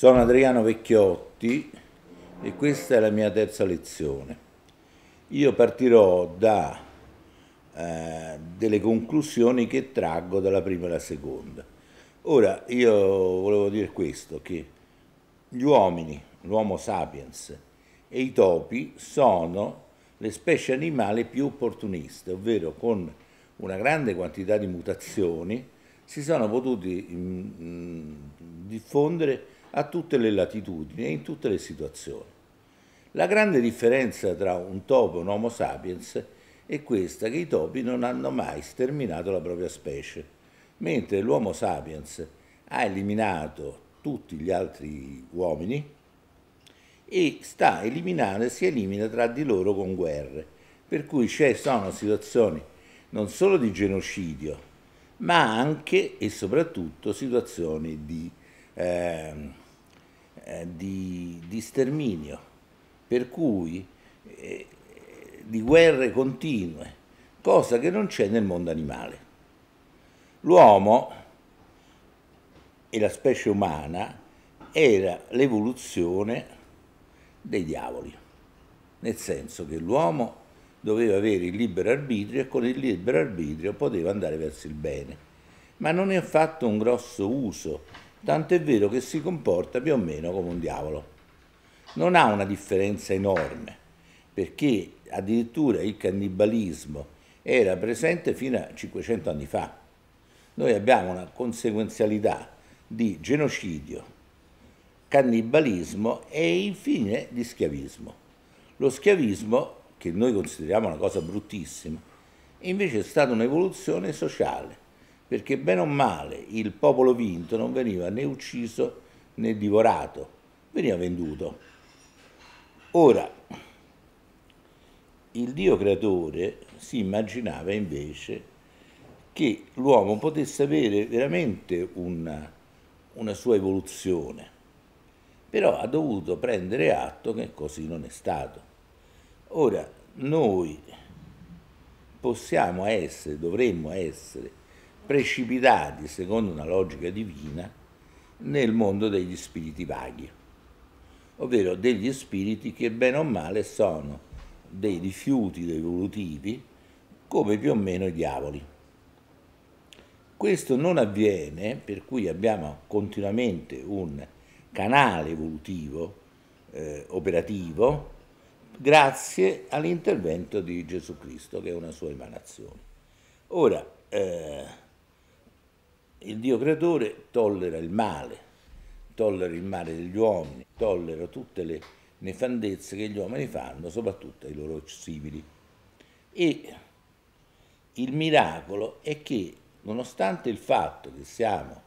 Sono Adriano Vecchiotti e questa è la mia terza lezione. Io partirò da eh, delle conclusioni che traggo dalla prima e la seconda. Ora, io volevo dire questo, che gli uomini, l'uomo sapiens e i topi sono le specie animali più opportuniste, ovvero con una grande quantità di mutazioni si sono potuti mh, mm, mm, diffondere a tutte le latitudini e in tutte le situazioni. La grande differenza tra un topo e un Homo sapiens è questa che i topi non hanno mai sterminato la propria specie, mentre l'Homo sapiens ha eliminato tutti gli altri uomini e sta eliminando e si elimina tra di loro con guerre, per cui ci sono situazioni non solo di genocidio, ma anche e soprattutto situazioni di eh, eh, di, di, sterminio, per cui eh, di guerre continue, cosa che non c'è nel mondo animale. L'uomo e la specie umana era l'evoluzione dei diavoli, nel senso che l'uomo doveva avere il libero arbitrio e con il libero arbitrio poteva andare verso il bene, ma non ne ha fatto un grosso uso tant'è vero che si comporta più o meno come un diavolo. Non ha una differenza enorme, perché addirittura il cannibalismo era presente fino a 500 anni fa. Noi abbiamo una conseguenzialità di genocidio, cannibalismo e infine di schiavismo. Lo schiavismo, che noi consideriamo una cosa bruttissima, invece è stata un'evoluzione sociale perché bene o male il popolo vinto non veniva né ucciso né divorato, veniva venduto. Ora, il Dio creatore si immaginava invece che l'uomo potesse avere veramente una, una sua evoluzione, però ha dovuto prendere atto che così non è stato. Ora, noi possiamo essere, dovremmo essere precipitati, secondo una logica divina, nel mondo degli spiriti vaghi, ovvero degli spiriti che bene o male sono dei rifiuti evolutivi come più o meno i diavoli. Questo non avviene, per cui abbiamo continuamente un canale evolutivo eh, operativo grazie all'intervento di Gesù Cristo che è una sua emanazione. Ora, eh, il Dio creatore tollera il male, tollera il male degli uomini, tollera tutte le nefandezze che gli uomini fanno, soprattutto ai loro simili. E il miracolo è che, nonostante il fatto che siamo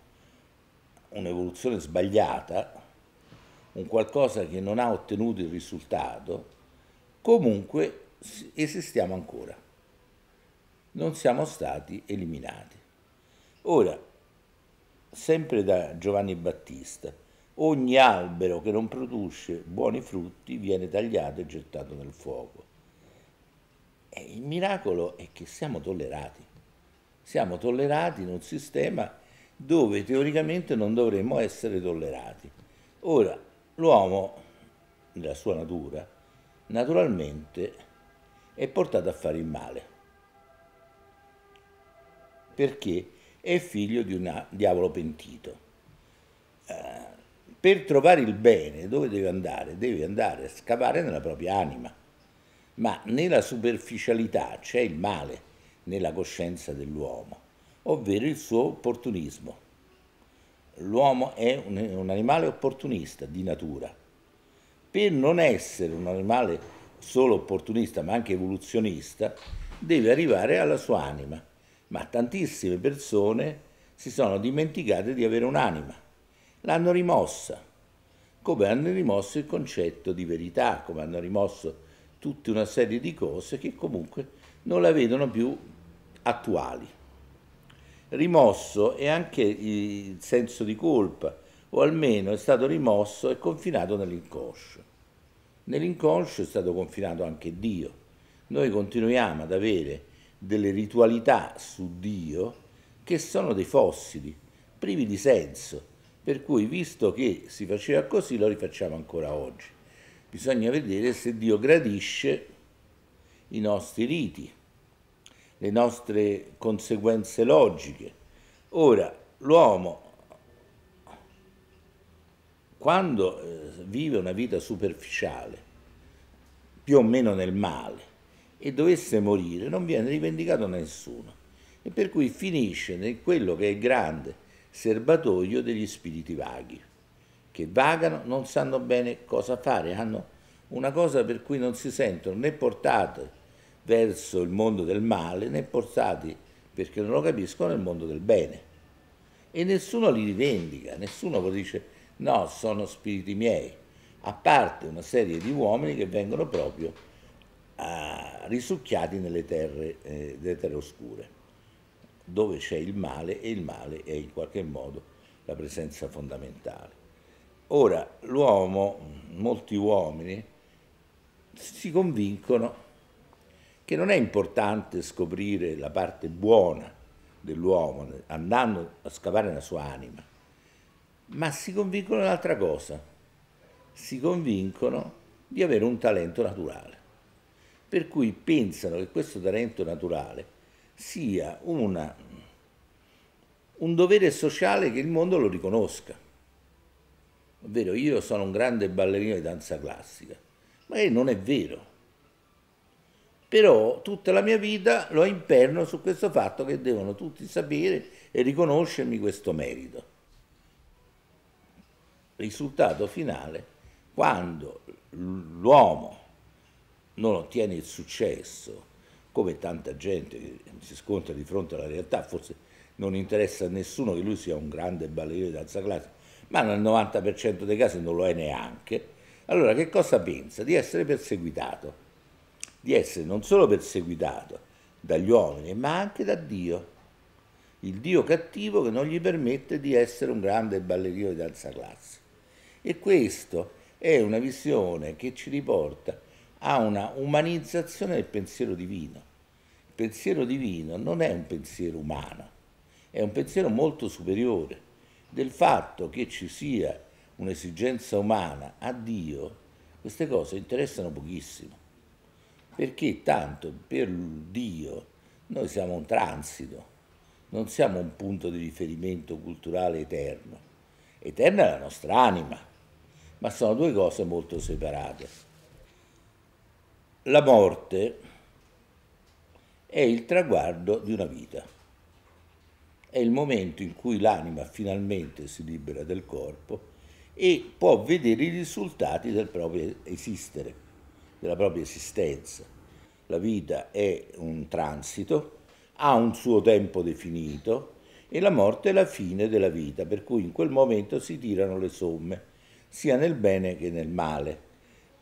un'evoluzione sbagliata, un qualcosa che non ha ottenuto il risultato, comunque esistiamo ancora. Non siamo stati eliminati. Ora, sempre da Giovanni Battista, ogni albero che non produce buoni frutti viene tagliato e gettato nel fuoco. E il miracolo è che siamo tollerati, siamo tollerati in un sistema dove teoricamente non dovremmo essere tollerati. Ora, l'uomo, nella sua natura, naturalmente è portato a fare il male. Perché? è figlio di un diavolo pentito. Eh, per trovare il bene dove deve andare? Deve andare a scavare nella propria anima, ma nella superficialità c'è il male nella coscienza dell'uomo, ovvero il suo opportunismo. L'uomo è un, animale opportunista di natura. Per non essere un animale solo opportunista ma anche evoluzionista, deve arrivare alla sua anima ma tantissime persone si sono dimenticate di avere un'anima, l'hanno rimossa, come hanno rimosso il concetto di verità, come hanno rimosso tutta una serie di cose che comunque non la vedono più attuali. Rimosso è anche il senso di colpa, o almeno è stato rimosso e confinato nell'inconscio. Nell'inconscio è stato confinato anche Dio. Noi continuiamo ad avere delle ritualità su Dio che sono dei fossili, privi di senso, per cui visto che si faceva così lo rifacciamo ancora oggi. Bisogna vedere se Dio gradisce i nostri riti, le nostre conseguenze logiche. Ora, l'uomo quando eh, vive una vita superficiale, più o meno nel male, e dovesse morire non viene rivendicato nessuno e per cui finisce nel quello che è il grande serbatoio degli spiriti vaghi, che vagano, non sanno bene cosa fare, hanno una cosa per cui non si sentono né portati verso il mondo del male né portati, perché non lo capiscono, nel mondo del bene. E nessuno li rivendica, nessuno dice no, sono spiriti miei, a parte una serie di uomini che vengono proprio a, risucchiati nelle terre, eh, nelle terre oscure, dove c'è il male e il male è in qualche modo la presenza fondamentale. Ora, l'uomo, molti uomini, si convincono che non è importante scoprire la parte buona dell'uomo andando a scavare la sua anima, ma si convincono un'altra cosa, si convincono di avere un talento naturale per cui pensano che questo talento naturale sia una, un dovere sociale che il mondo lo riconosca. Ovvero io sono un grande ballerino di danza classica, ma non è vero. Però tutta la mia vita lo imperno su questo fatto che devono tutti sapere e riconoscermi questo merito. Risultato finale, quando l'uomo non ottiene il successo, come tanta gente si scontra di fronte alla realtà, forse non interessa a nessuno che lui sia un grande ballerino di danza classica, ma nel 90% dei casi non lo è neanche, allora che cosa pensa? Di essere perseguitato, di essere non solo perseguitato dagli uomini, ma anche da Dio, il Dio cattivo che non gli permette di essere un grande ballerino di danza classica. E questa è una visione che ci riporta ha una umanizzazione del pensiero divino. Il pensiero divino non è un pensiero umano, è un pensiero molto superiore del fatto che ci sia un'esigenza umana a Dio, queste cose interessano pochissimo, perché tanto per Dio noi siamo un transito, non siamo un punto di riferimento culturale eterno. Eterna è la nostra anima, ma sono due cose molto separate. La morte è il traguardo di una vita, è il momento in cui l'anima finalmente si libera del corpo e può vedere i risultati del proprio esistere, della propria esistenza. La vita è un transito, ha un suo tempo definito e la morte è la fine della vita, per cui in quel momento si tirano le somme, sia nel bene che nel male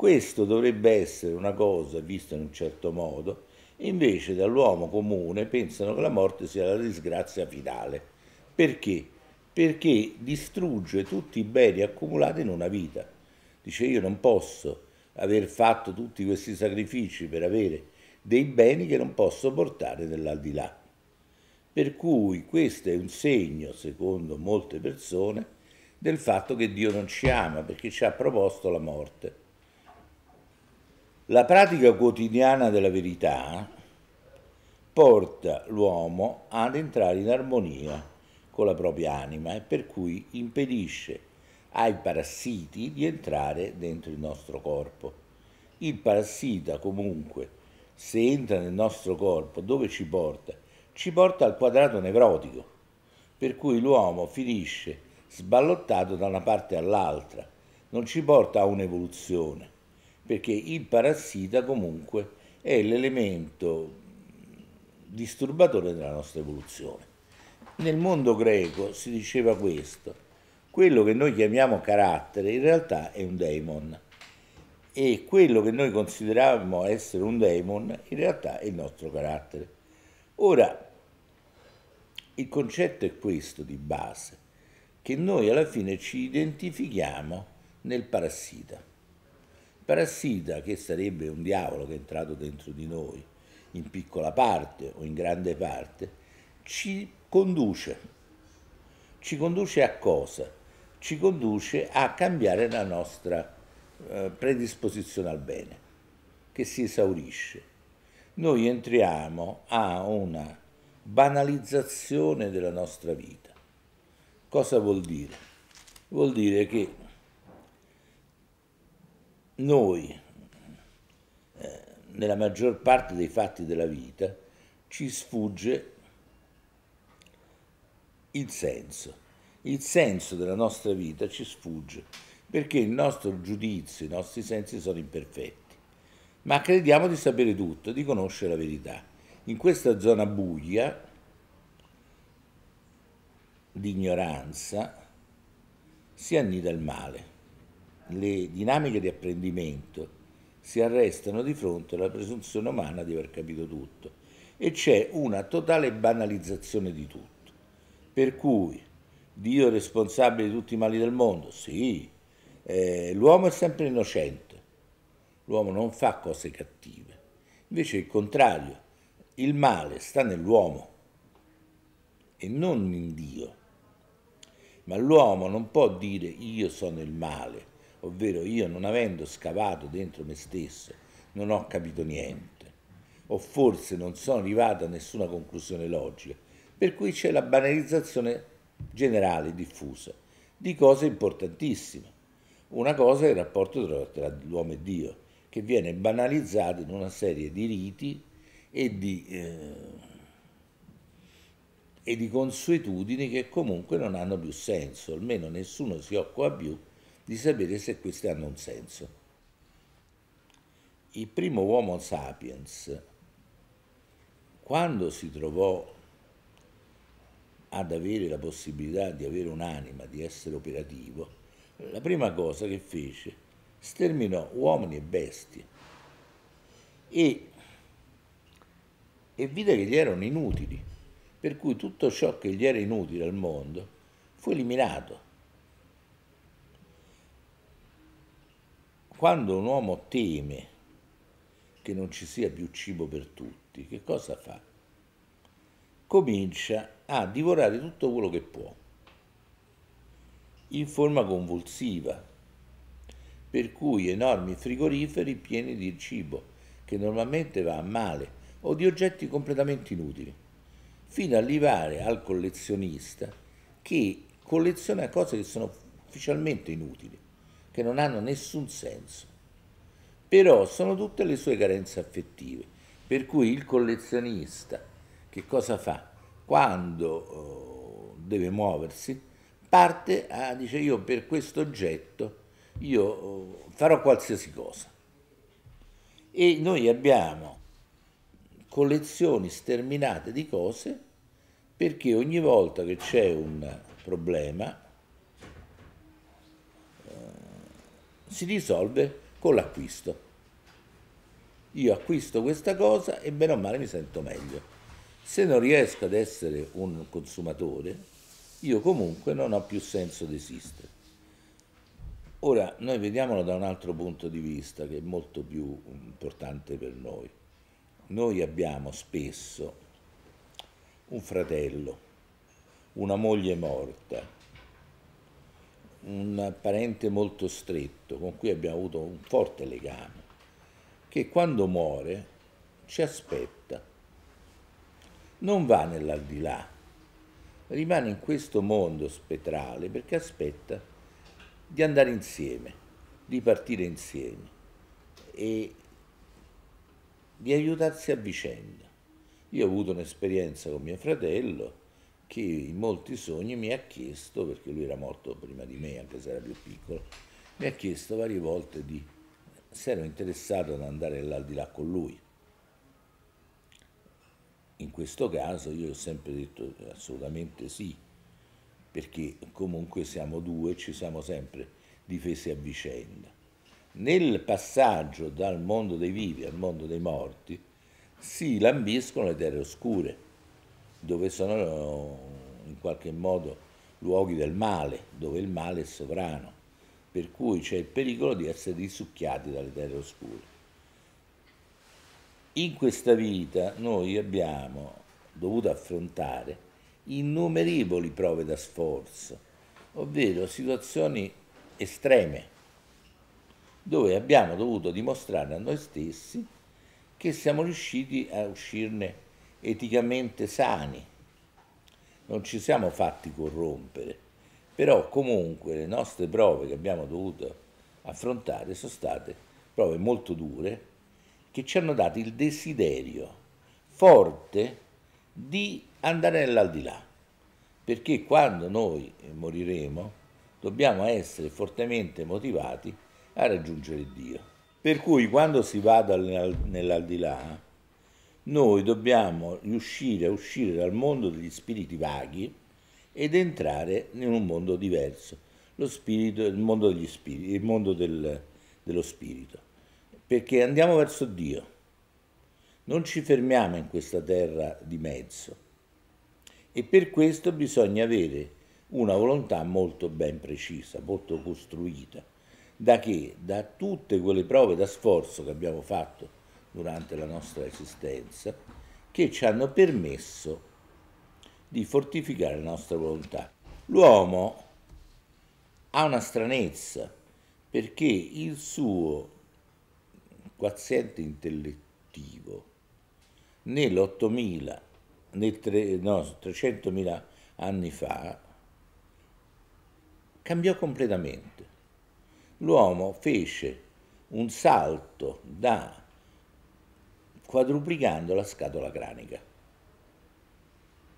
questo dovrebbe essere una cosa vista in un certo modo, invece dall'uomo comune pensano che la morte sia la disgrazia finale. Perché? Perché distrugge tutti i beni accumulati in una vita. Dice io non posso aver fatto tutti questi sacrifici per avere dei beni che non posso portare nell'aldilà. Per cui questo è un segno, secondo molte persone, del fatto che Dio non ci ama perché ci ha proposto la morte. La pratica quotidiana della verità porta l'uomo ad entrare in armonia con la propria anima e per cui impedisce ai parassiti di entrare dentro il nostro corpo. Il parassita comunque, se entra nel nostro corpo, dove ci porta? Ci porta al quadrato nevrotico, per cui l'uomo finisce sballottato da una parte all'altra, non ci porta a un'evoluzione, perché il parassita comunque è l'elemento disturbatore della nostra evoluzione. Nel mondo greco si diceva questo, quello che noi chiamiamo carattere in realtà è un daemon e quello che noi consideravamo essere un daemon in realtà è il nostro carattere. Ora, il concetto è questo di base, che noi alla fine ci identifichiamo nel parassita parassita che sarebbe un diavolo che è entrato dentro di noi, in piccola parte o in grande parte, ci conduce. Ci conduce a cosa? Ci conduce a cambiare la nostra eh, predisposizione al bene, che si esaurisce. Noi entriamo a una banalizzazione della nostra vita. Cosa vuol dire? Vuol dire che noi, eh, nella maggior parte dei fatti della vita, ci sfugge il senso. Il senso della nostra vita ci sfugge perché il nostro giudizio, i nostri sensi sono imperfetti. Ma crediamo di sapere tutto, di conoscere la verità. In questa zona buia di ignoranza si annida il male le dinamiche di apprendimento si arrestano di fronte alla presunzione umana di aver capito tutto e c'è una totale banalizzazione di tutto. Per cui Dio è responsabile di tutti i mali del mondo? Sì, eh, l'uomo è sempre innocente, l'uomo non fa cose cattive, invece il contrario, il male sta nell'uomo e non in Dio. Ma l'uomo non può dire io sono il male, ovvero io non avendo scavato dentro me stesso non ho capito niente, o forse non sono arrivato a nessuna conclusione logica, per cui c'è la banalizzazione generale diffusa di cose importantissime. Una cosa è il rapporto tra l'uomo e Dio, che viene banalizzato in una serie di riti e di, eh, e di consuetudini che comunque non hanno più senso, almeno nessuno si occupa più di sapere se queste hanno un senso. Il primo uomo sapiens, quando si trovò ad avere la possibilità di avere un'anima, di essere operativo, la prima cosa che fece, sterminò uomini e bestie e, e vide che gli erano inutili, per cui tutto ciò che gli era inutile al mondo fu eliminato quando un uomo teme che non ci sia più cibo per tutti, che cosa fa? Comincia a divorare tutto quello che può, in forma convulsiva, per cui enormi frigoriferi pieni di cibo, che normalmente va a male, o di oggetti completamente inutili, fino ad arrivare al collezionista che colleziona cose che sono ufficialmente inutili che non hanno nessun senso. Però sono tutte le sue carenze affettive, per cui il collezionista che cosa fa? Quando eh, deve muoversi, parte a, ah, dice io per questo oggetto io eh, farò qualsiasi cosa. E noi abbiamo collezioni sterminate di cose perché ogni volta che c'è un problema si risolve con l'acquisto. Io acquisto questa cosa e bene o male mi sento meglio. Se non riesco ad essere un consumatore, io comunque non ho più senso di esistere. Ora, noi vediamolo da un altro punto di vista che è molto più importante per noi. Noi abbiamo spesso un fratello, una moglie morta, un parente molto stretto con cui abbiamo avuto un forte legame, che quando muore ci aspetta, non va nell'aldilà, rimane in questo mondo spettrale perché aspetta di andare insieme, di partire insieme e di aiutarsi a vicenda. Io ho avuto un'esperienza con mio fratello che in molti sogni mi ha chiesto, perché lui era morto prima di me, anche se era più piccolo, mi ha chiesto varie volte di, se ero interessato ad andare là con lui. In questo caso io ho sempre detto assolutamente sì, perché comunque siamo due, ci siamo sempre difesi a vicenda. Nel passaggio dal mondo dei vivi al mondo dei morti si lambiscono le terre oscure dove sono in qualche modo luoghi del male, dove il male è sovrano, per cui c'è il pericolo di essere risucchiati dalle terre oscure. In questa vita noi abbiamo dovuto affrontare innumerevoli prove da sforzo, ovvero situazioni estreme, dove abbiamo dovuto dimostrare a noi stessi che siamo riusciti a uscirne eticamente sani, non ci siamo fatti corrompere, però comunque le nostre prove che abbiamo dovuto affrontare sono state prove molto dure che ci hanno dato il desiderio forte di andare nell'aldilà, perché quando noi moriremo dobbiamo essere fortemente motivati a raggiungere Dio. Per cui quando si va nell'aldilà, noi dobbiamo riuscire a uscire dal mondo degli spiriti vaghi ed entrare in un mondo diverso, lo spirito, il mondo degli spiriti, il mondo del, dello spirito, perché andiamo verso Dio, non ci fermiamo in questa terra di mezzo e per questo bisogna avere una volontà molto ben precisa, molto costruita, da che da tutte quelle prove da sforzo che abbiamo fatto durante la nostra esistenza che ci hanno permesso di fortificare la nostra volontà. L'uomo ha una stranezza perché il suo quoziente intellettivo nell'8000, nel tre, no, 300.000 anni fa, cambiò completamente. L'uomo fece un salto da quadruplicando la scatola cranica.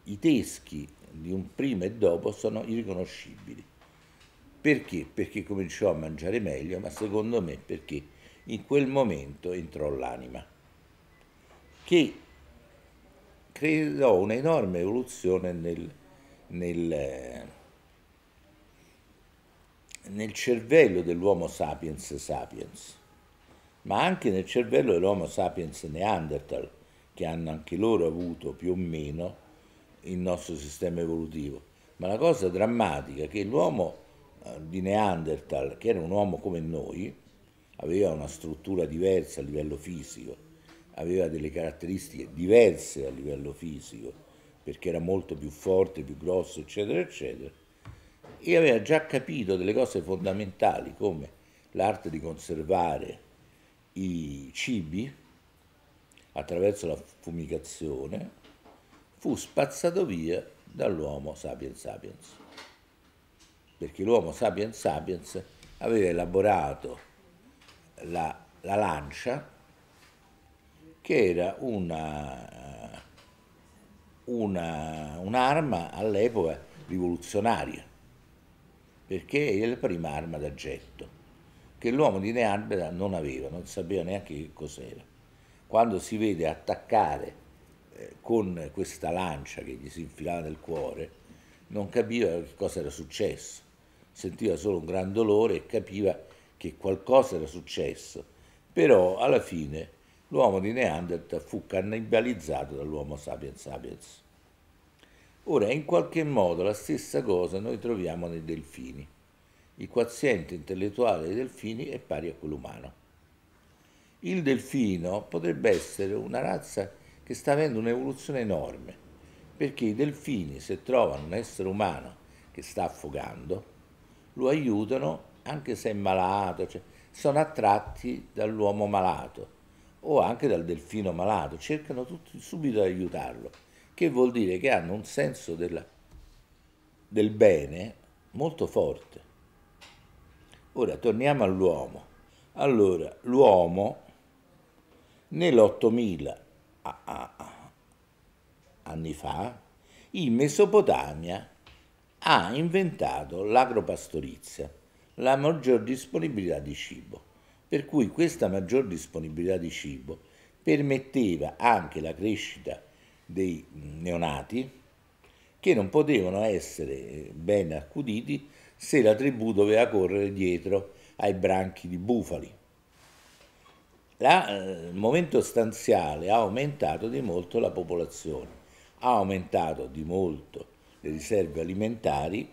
I teschi di un prima e dopo sono irriconoscibili. Perché? Perché cominciò a mangiare meglio, ma secondo me perché in quel momento entrò l'anima, che creò un'enorme evoluzione nel, nel, nel cervello dell'uomo sapiens sapiens ma anche nel cervello dell'Homo sapiens neanderthal, che hanno anche loro avuto più o meno il nostro sistema evolutivo. Ma la cosa drammatica è che l'uomo eh, di Neanderthal, che era un uomo come noi, aveva una struttura diversa a livello fisico, aveva delle caratteristiche diverse a livello fisico, perché era molto più forte, più grosso, eccetera, eccetera, e aveva già capito delle cose fondamentali come l'arte di conservare i cibi attraverso la fumigazione fu spazzato via dall'uomo sapiens sapiens, perché l'uomo sapiens sapiens aveva elaborato la, la lancia che era una, una, un'arma all'epoca rivoluzionaria, perché era la prima arma da getto che l'uomo di Neanderthal non aveva, non sapeva neanche che cos'era. Quando si vede attaccare eh, con questa lancia che gli si infilava nel cuore, non capiva che cosa era successo, sentiva solo un gran dolore e capiva che qualcosa era successo, però alla fine l'uomo di Neanderthal fu cannibalizzato dall'uomo sapiens sapiens. Ora, in qualche modo la stessa cosa noi troviamo nei delfini. Il quoziente intellettuale dei delfini è pari a quello umano. Il delfino potrebbe essere una razza che sta avendo un'evoluzione enorme, perché i delfini, se trovano un essere umano che sta affogando, lo aiutano anche se è malato, cioè sono attratti dall'uomo malato o anche dal delfino malato, cercano tutti subito di aiutarlo, che vuol dire che hanno un senso della, del bene molto forte. Ora torniamo all'uomo. Allora, l'uomo nell'8000 anni fa in Mesopotamia ha inventato l'agropastorizia, la maggior disponibilità di cibo, per cui questa maggior disponibilità di cibo permetteva anche la crescita dei neonati che non potevano essere eh, ben accuditi se la tribù doveva correre dietro ai branchi di bufali. La, eh, il momento stanziale ha aumentato di molto la popolazione, ha aumentato di molto le riserve alimentari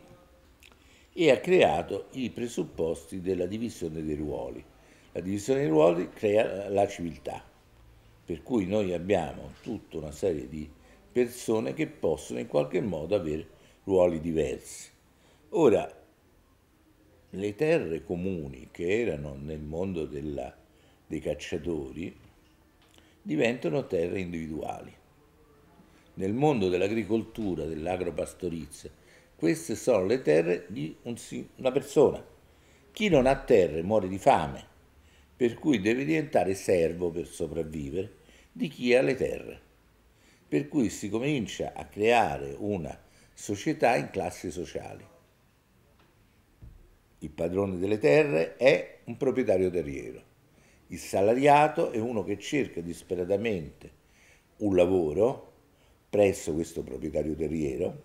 e ha creato i presupposti della divisione dei ruoli. La divisione dei ruoli crea la civiltà, per cui noi abbiamo tutta una serie di persone che possono in qualche modo avere ruoli diversi. Ora, le terre comuni che erano nel mondo della, dei cacciatori diventano terre individuali. Nel mondo dell'agricoltura, dell'agropastorizia, queste sono le terre di un, una persona. Chi non ha terre muore di fame, per cui deve diventare servo per sopravvivere di chi ha le terre. Per cui si comincia a creare una società in classi sociali. Il padrone delle terre è un proprietario terriero. Il salariato è uno che cerca disperatamente un lavoro presso questo proprietario terriero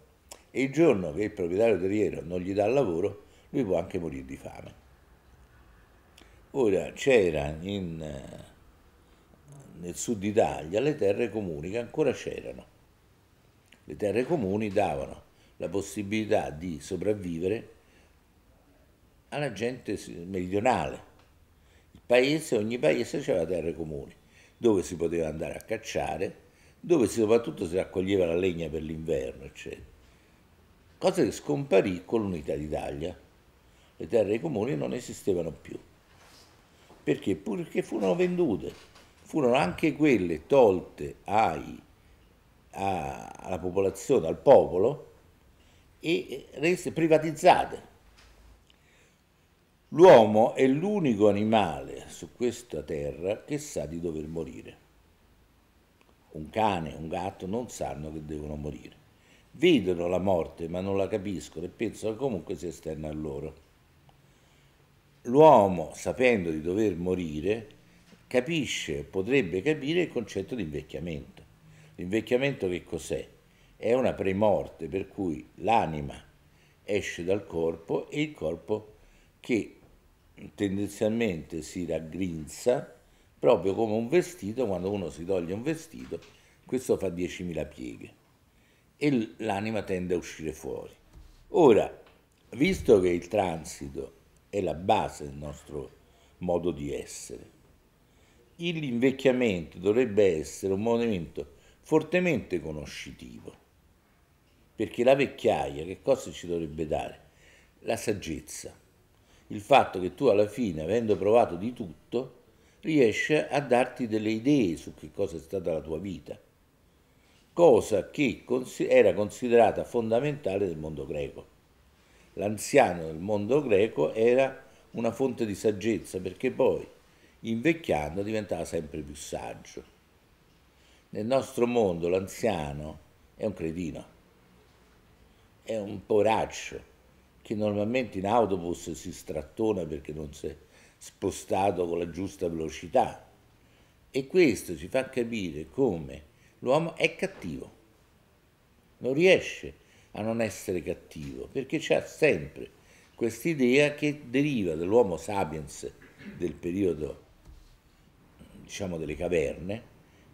e il giorno che il proprietario terriero non gli dà il lavoro, lui può anche morire di fame. Ora c'era nel sud Italia le terre comuni che ancora c'erano. Le terre comuni davano la possibilità di sopravvivere alla gente meridionale. Il paese, ogni paese aveva terre comuni, dove si poteva andare a cacciare, dove si, soprattutto si raccoglieva la legna per l'inverno, eccetera. Cosa che scomparì con l'unità d'Italia. Le terre comuni non esistevano più. Perché? Perché furono vendute, furono anche quelle tolte ai, a, alla popolazione, al popolo, e rese privatizzate L'uomo è l'unico animale su questa terra che sa di dover morire. Un cane, un gatto non sanno che devono morire. Vedono la morte ma non la capiscono e pensano che comunque sia esterna a loro. L'uomo, sapendo di dover morire, capisce, potrebbe capire il concetto di invecchiamento. L'invecchiamento che cos'è? È una premorte per cui l'anima esce dal corpo e il corpo che tendenzialmente si raggrinza proprio come un vestito, quando uno si toglie un vestito, questo fa 10.000 pieghe e l'anima tende a uscire fuori. Ora, visto che il transito è la base del nostro modo di essere, l'invecchiamento dovrebbe essere un movimento fortemente conoscitivo, perché la vecchiaia che cosa ci dovrebbe dare? La saggezza il fatto che tu alla fine, avendo provato di tutto, riesci a darti delle idee su che cosa è stata la tua vita, cosa che era considerata fondamentale nel mondo greco. L'anziano del mondo greco era una fonte di saggezza perché poi, invecchiando, diventava sempre più saggio. Nel nostro mondo l'anziano è un cretino, è un poraccio che normalmente in autobus si strattona perché non si è spostato con la giusta velocità. E questo ci fa capire come l'uomo è cattivo, non riesce a non essere cattivo, perché c'è sempre quest'idea che deriva dall'uomo sapiens del periodo, diciamo, delle caverne,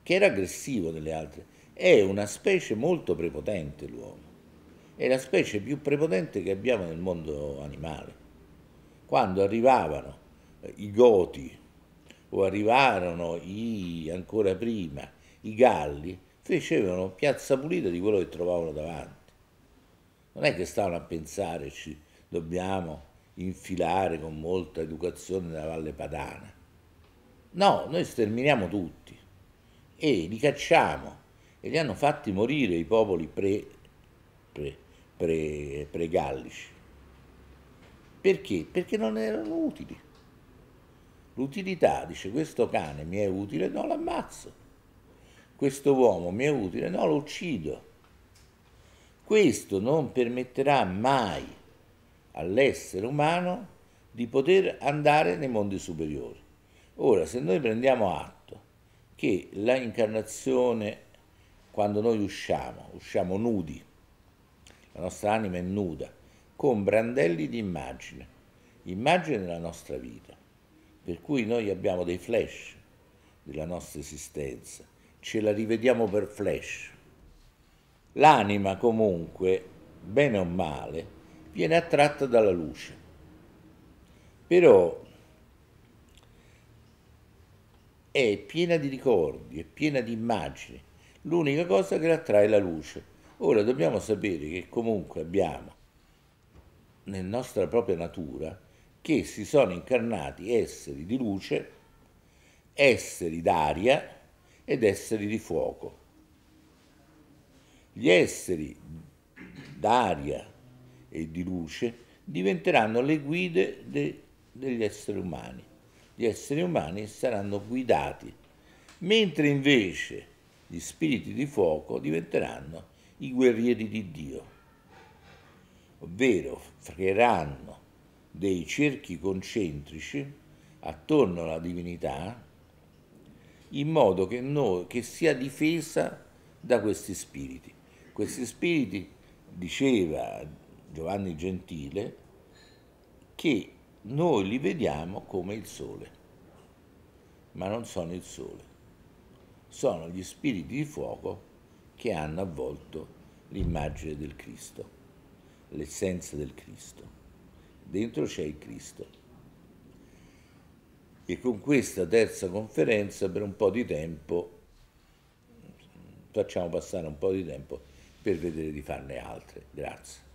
che era aggressivo delle altre. È una specie molto prepotente l'uomo è la specie più prepotente che abbiamo nel mondo animale. Quando arrivavano eh, i Goti o arrivarono i, ancora prima i Galli, facevano piazza pulita di quello che trovavano davanti. Non è che stavano a pensarci, dobbiamo infilare con molta educazione nella Valle Padana. No, noi sterminiamo tutti e li cacciamo e li hanno fatti morire i popoli pre, pre pre, pre-gallici. Perché? Perché non erano utili. L'utilità, dice, questo cane mi è utile, no, l'ammazzo. Questo uomo mi è utile, no, lo uccido. Questo non permetterà mai all'essere umano di poter andare nei mondi superiori. Ora, se noi prendiamo atto che la incarnazione, quando noi usciamo, usciamo nudi, la nostra anima è nuda, con brandelli di immagine, immagine della nostra vita, per cui noi abbiamo dei flash della nostra esistenza, ce la rivediamo per flash. L'anima comunque, bene o male, viene attratta dalla luce. Però è piena di ricordi, è piena di immagini. L'unica cosa che la attrae è la luce. Ora dobbiamo sapere che comunque abbiamo nella nostra propria natura che si sono incarnati esseri di luce, esseri d'aria ed esseri di fuoco. Gli esseri d'aria e di luce diventeranno le guide de, degli esseri umani. Gli esseri umani saranno guidati, mentre invece gli spiriti di fuoco diventeranno guidati i guerrieri di Dio, ovvero creeranno dei cerchi concentrici attorno alla divinità in modo che, noi, che sia difesa da questi spiriti. Questi spiriti, diceva Giovanni Gentile, che noi li vediamo come il sole, ma non sono il sole, sono gli spiriti di fuoco che hanno avvolto l'immagine del Cristo, l'essenza del Cristo. Dentro c'è il Cristo. E con questa terza conferenza per un po' di tempo facciamo passare un po' di tempo per vedere di farne altre. Grazie.